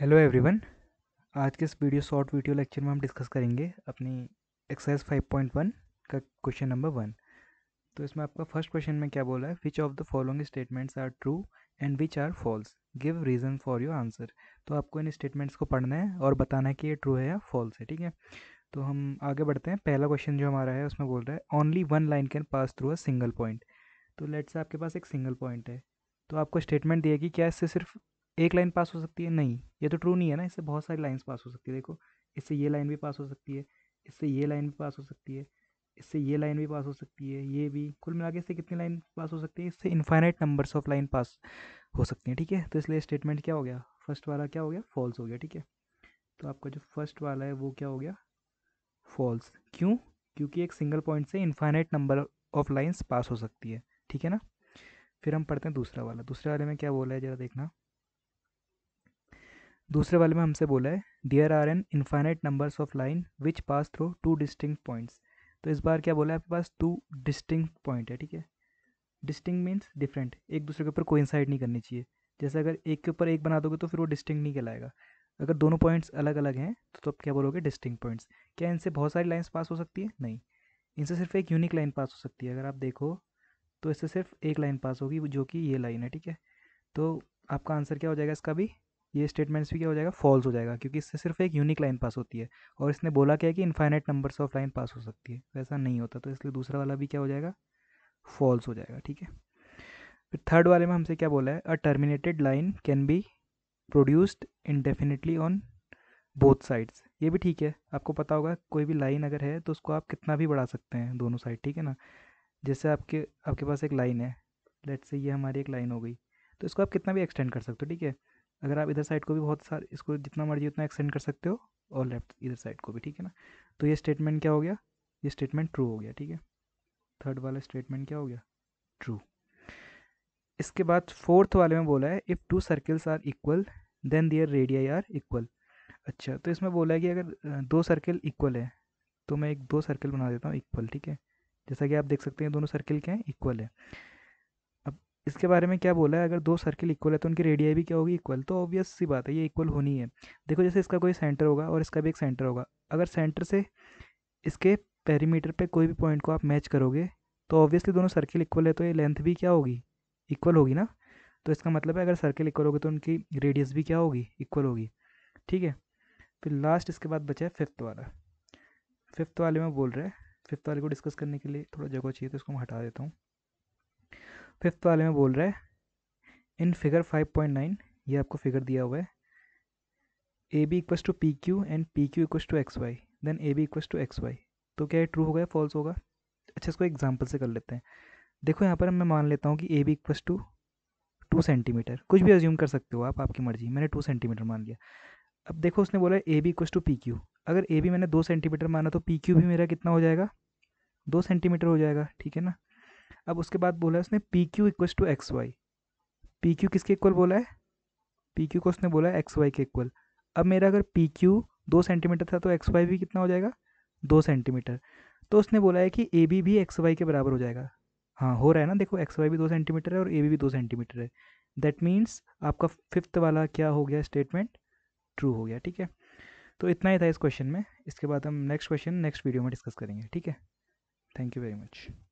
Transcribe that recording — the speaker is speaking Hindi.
हेलो एवरीवन आज के इस वीडियो शॉर्ट वीडियो लेक्चर में हम डिस्कस करेंगे अपनी एक्सरसाइज 5.1 का क्वेश्चन नंबर वन तो इसमें आपका फर्स्ट क्वेश्चन में क्या बोला है which of the following statements are true and which are false give reason for your answer तो आपको इन स्टेटमेंट्स को पढ़ना है और बताना है कि ये ट्रू है या फॉल्स है ठीक है तो हम आगे बढ़ते हैं पहला क्वेश्चन जो हमारा है उसमें बोल रहा है only one line can pass through a single point तो लेट्स आपके पास एक सिंगल पॉइंट है तो आपको स्टेटमेंट दिया कि क्या इससे सिर्फ एक लाइन पास हो सकती है नहीं ये तो ट्रू नहीं है ना इससे बहुत सारी लाइन्स पास हो सकती है देखो इससे ये लाइन भी पास हो सकती है इससे ये लाइन भी पास हो सकती है इससे ये लाइन भी पास हो सकती है ये भी कुल मिला के इससे कितनी लाइन पास हो सकती है इससे infinite numbers of line pass हो सकती हैं ठीक है तो इसलिए स्टेटमेंट क्या हो गया फर्स्ट वाला क्या हो गया फॉल्स हो गया ठीक है तो आपका जो फर्स्ट वाला है वो क्या हो गया फॉल्स क्यों क्योंकि एक सिंगल पॉइंट से infinite number of lines pass हो सकती है ठीक है ना फिर हम पढ़ते हैं दूसरा वाला दूसरे वाले में क्या बोला है ज़रा देखना दूसरे वाले में हमसे बोला है there are an infinite numbers of line which pass through two distinct points तो इस बार क्या बोला है आपके पास टू डिस्टिंग पॉइंट है ठीक है डिस्टिंग मीन्स डिफरेंट एक दूसरे के ऊपर कोई नहीं करनी चाहिए जैसे अगर एक के ऊपर एक बना दोगे तो फिर वो डिस्टिंग नहीं कहलाएगा अगर दोनों पॉइंट्स अलग अलग हैं तो तब तो क्या बोलोगे डिस्टिंग पॉइंट्स क्या इनसे बहुत सारी लाइन्स पास हो सकती है नहीं इनसे सिर्फ एक यूनिक लाइन पास हो सकती है अगर आप देखो तो इससे सिर्फ एक लाइन पास होगी जो कि ये लाइन है ठीक है तो आपका आंसर क्या हो जाएगा इसका भी ये स्टेटमेंट्स भी क्या हो जाएगा फॉल्स हो जाएगा क्योंकि इससे सिर्फ एक यूनिक लाइन पास होती है और इसने बोला क्या है कि infinite numbers of line pass हो सकती है वैसा नहीं होता तो इसलिए दूसरा वाला भी क्या हो जाएगा फॉल्स हो जाएगा ठीक है फिर थर्ड वाले में हमसे क्या बोला है a terminated line can be produced indefinitely on both sides ये भी ठीक है आपको पता होगा कोई भी लाइन अगर है तो उसको आप कितना भी बढ़ा सकते हैं दोनों साइड ठीक है ना जैसे आपके आपके पास एक लाइन है लेट से ये हमारी एक लाइन हो गई तो इसको आप कितना भी एक्सटेंड कर सकते हो ठीक है अगर आप इधर साइड को भी बहुत सारे इसको जितना मर्जी उतना एक्सटेंड कर सकते हो और लेफ्ट इधर साइड को भी ठीक है ना तो ये स्टेटमेंट क्या हो गया ये स्टेटमेंट ट्रू हो गया ठीक है थर्ड वाला स्टेटमेंट क्या हो गया ट्रू इसके बाद फोर्थ वाले में बोला है if two circles are equal then their radii are equal अच्छा तो इसमें बोला है कि अगर दो सर्किल इक्वल है तो मैं एक दो सर्किल बना देता हूँ इक्वल ठीक है जैसा कि आप देख सकते हैं दोनों सर्किल के हैं इक्वल है इसके बारे में क्या बोला है अगर दो सर्किल इक्वल है तो उनकी रेडियाई भी क्या होगी इक्वल तो ऑब्वियस सी बात है ये इक्वल होनी है देखो जैसे इसका कोई सेंटर होगा और इसका भी एक सेंटर होगा अगर सेंटर से इसके पेरीमीटर पे कोई भी पॉइंट को आप मैच करोगे तो ऑब्वियसली दोनों सर्किल इक्वल है तो ये लेंथ भी क्या होगी इक्वल होगी ना तो इसका मतलब है अगर सर्किल इक्वल होगी तो उनकी रेडियस भी क्या होगी इक्वल होगी ठीक है फिर लास्ट इसके बाद बचा है फिफ्थ वाला फिफ्थ वाले में बोल रहे हैं फिफ्थ वाले को डिस्कस करने के लिए थोड़ा जगह चाहिए तो इसको मैं हटा देता हूँ फिफ्थ वाले में बोल रहा है इन फिगर 5.9 ये आपको फिगर दिया हुआ है A B equals to P Q and P Q equals to X Y then A B equals to X Y तो क्या ये ट्रू होगा या फॉल्स होगा अच्छा इसको एग्जाम्पल से कर लेते हैं देखो यहाँ पर मैं मान लेता हूँ कि A B equals to two centimetre कुछ भी एज्यूम कर सकते हो आप आपकी मर्जी मैंने टू सेंटीमीटर मान लिया अब देखो उसने बोला A B equals to P Q अगर ए बी मैंने दो सेंटीमीटर माना तो पी क्यू भी मेरा कितना हो जाएगा दो सेंटीमीटर हो जाएगा ठीक है ना अब उसके बाद बोला है उसने P Q equals to X Y P Q किसके इक्वल बोला है पी क्यू को उसने बोला है एक्स वाई के इक्वल अब मेरा अगर पी क्यू दो सेंटीमीटर था तो एक्स वाई भी कितना हो जाएगा दो सेंटीमीटर तो उसने बोला है कि ए बी भी एक्स वाई के बराबर हो जाएगा हाँ हो रहा है ना देखो एक्स वाई भी दो सेंटीमीटर है और ए बी भी दो सेंटीमीटर है दैट मीन्स आपका फिफ्थ वाला क्या हो गया स्टेटमेंट ट्रू हो गया ठीक है तो इतना ही था इस क्वेश्चन में इसके बाद हम नेक्स्ट क्वेश्चन नेक्स्ट वीडियो में डिस्कस करेंगे ठीक है थैंक यू वेरी मच